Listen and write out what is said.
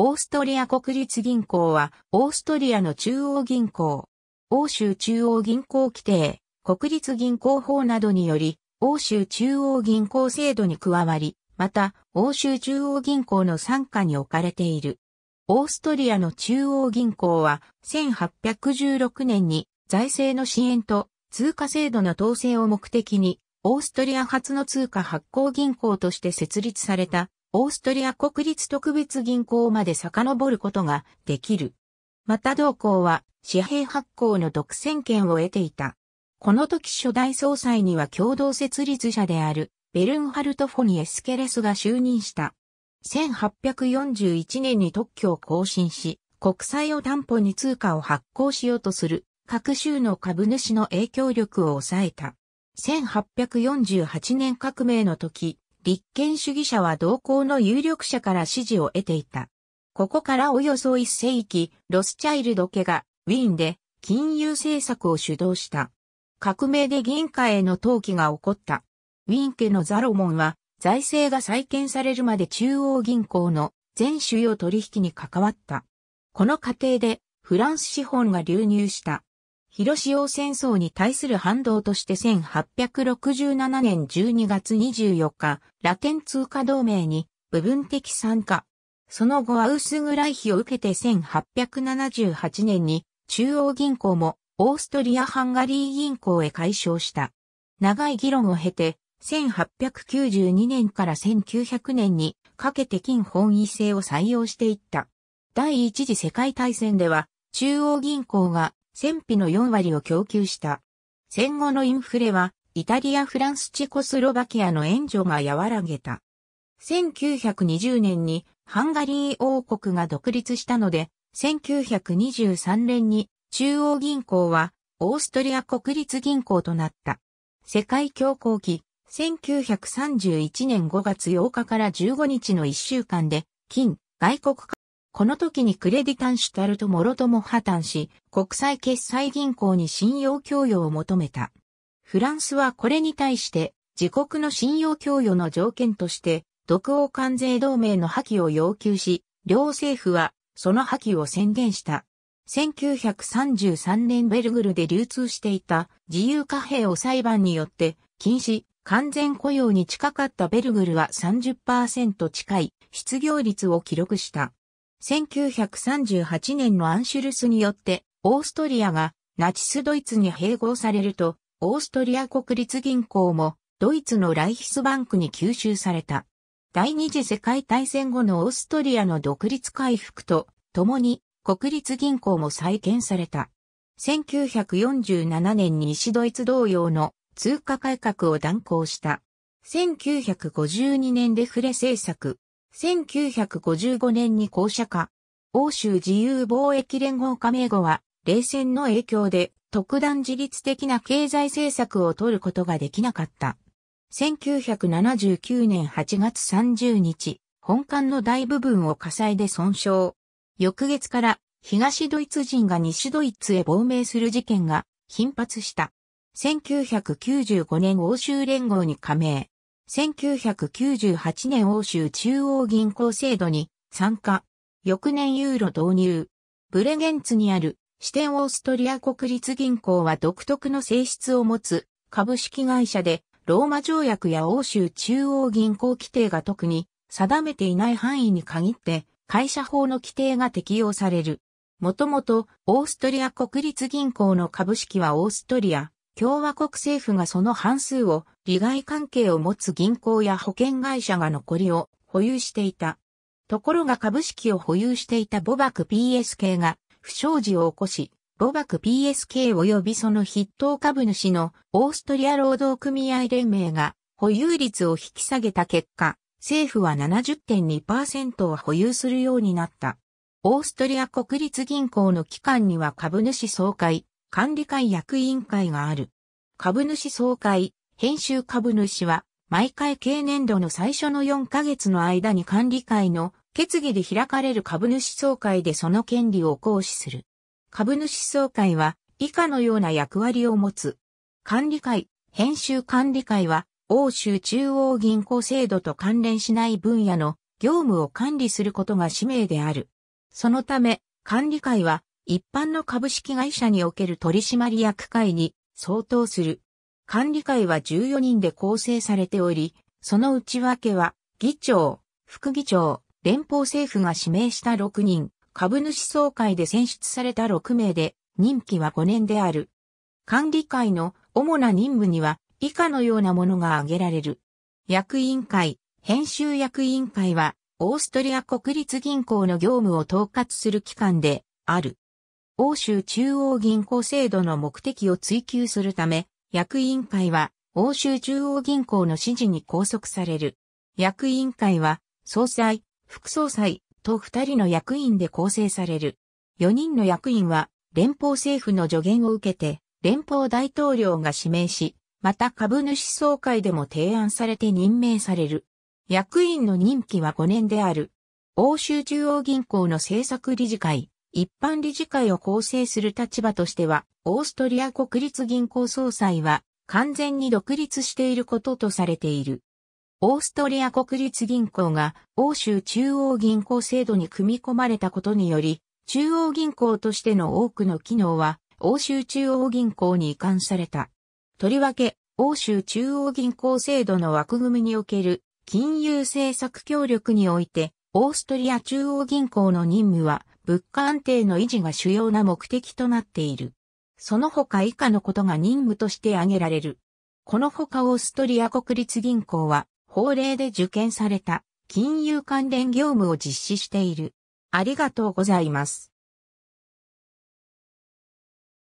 オーストリア国立銀行は、オーストリアの中央銀行、欧州中央銀行規定、国立銀行法などにより、欧州中央銀行制度に加わり、また、欧州中央銀行の傘下に置かれている。オーストリアの中央銀行は、1816年に財政の支援と通貨制度の統制を目的に、オーストリア初の通貨発行銀行として設立されたオーストリア国立特別銀行まで遡ることができる。また同行は紙幣発行の独占権を得ていた。この時初代総裁には共同設立者であるベルンハルト・フォニエスケレスが就任した。1841年に特許を更新し、国債を担保に通貨を発行しようとする各州の株主の影響力を抑えた。1848年革命の時、立憲主義者は同行の有力者から支持を得ていた。ここからおよそ1世紀、ロスチャイルド家がウィーンで金融政策を主導した。革命で銀貨への投機が起こった。ウィーン家のザロモンは財政が再建されるまで中央銀行の全主要取引に関わった。この過程でフランス資本が流入した。広潮戦争に対する反動として1867年12月24日、ラテン通貨同盟に部分的参加。その後はウ暗スグライヒを受けて1878年に中央銀行もオーストリア・ハンガリー銀行へ解消した。長い議論を経て1892年から1900年にかけて金本位制を採用していった。第一次世界大戦では中央銀行が戦費の4割を供給した。戦後のインフレは、イタリア・フランス・チェコスロバキアの援助が和らげた。1920年にハンガリー王国が独立したので、1923年に中央銀行はオーストリア国立銀行となった。世界恐慌期、1931年5月8日から15日の1週間で、金、外国この時にクレディタンシュタルとろとも破綻し、国際決済銀行に信用供与を求めた。フランスはこれに対して、自国の信用供与の条件として、独欧関税同盟の破棄を要求し、両政府はその破棄を宣言した。1933年ベルグルで流通していた自由貨幣を裁判によって禁止、完全雇用に近かったベルグルは30%近い失業率を記録した。1938年のアンシュルスによってオーストリアがナチスドイツに併合されると、オーストリア国立銀行もドイツのライヒスバンクに吸収された。第二次世界大戦後のオーストリアの独立回復と共に国立銀行も再建された。1947年に西ドイツ同様の通貨改革を断行した。1952年デフレ政策、1955年に公社化。欧州自由貿易連合加盟後は、冷戦の影響で特段自律的な経済政策を取ることができなかった。1979年8月30日、本館の大部分を火災で損傷。翌月から東ドイツ人が西ドイツへ亡命する事件が頻発した。1995年欧州連合に加盟。1998年欧州中央銀行制度に参加。翌年ユーロ導入。ブレゲンツにある支店オーストリア国立銀行は独特の性質を持つ株式会社でローマ条約や欧州中央銀行規定が特に定めていない範囲に限って会社法の規定が適用される。もともとオーストリア国立銀行の株式はオーストリア、共和国政府がその半数を利害関係を持つ銀行や保険会社が残りを保有していた。ところが株式を保有していたボバク PSK が不祥事を起こし、ボバク PSK 及びその筆頭株主のオーストリア労働組合連盟が保有率を引き下げた結果、政府は70.2%を保有するようになった。オーストリア国立銀行の機関には株主総会、管理会役員会がある。株主総会、編集株主は、毎回経年度の最初の4ヶ月の間に管理会の決議で開かれる株主総会でその権利を行使する。株主総会は以下のような役割を持つ。管理会、編集管理会は欧州中央銀行制度と関連しない分野の業務を管理することが使命である。そのため、管理会は一般の株式会社における取締役会に相当する。管理会は14人で構成されており、その内訳は、議長、副議長、連邦政府が指名した6人、株主総会で選出された6名で、任期は5年である。管理会の主な任務には、以下のようなものが挙げられる。役員会、編集役員会は、オーストリア国立銀行の業務を統括する機関である。欧州中央銀行制度の目的を追求するため、役員会は欧州中央銀行の指示に拘束される。役員会は総裁、副総裁と二人の役員で構成される。四人の役員は連邦政府の助言を受けて連邦大統領が指名し、また株主総会でも提案されて任命される。役員の任期は5年である。欧州中央銀行の政策理事会、一般理事会を構成する立場としては、オーストリア国立銀行総裁は完全に独立していることとされている。オーストリア国立銀行が欧州中央銀行制度に組み込まれたことにより、中央銀行としての多くの機能は欧州中央銀行に移管された。とりわけ、欧州中央銀行制度の枠組みにおける金融政策協力において、オーストリア中央銀行の任務は物価安定の維持が主要な目的となっている。その他以下のことが任務として挙げられる。この他オーストリア国立銀行は法令で受験された金融関連業務を実施している。ありがとうございます。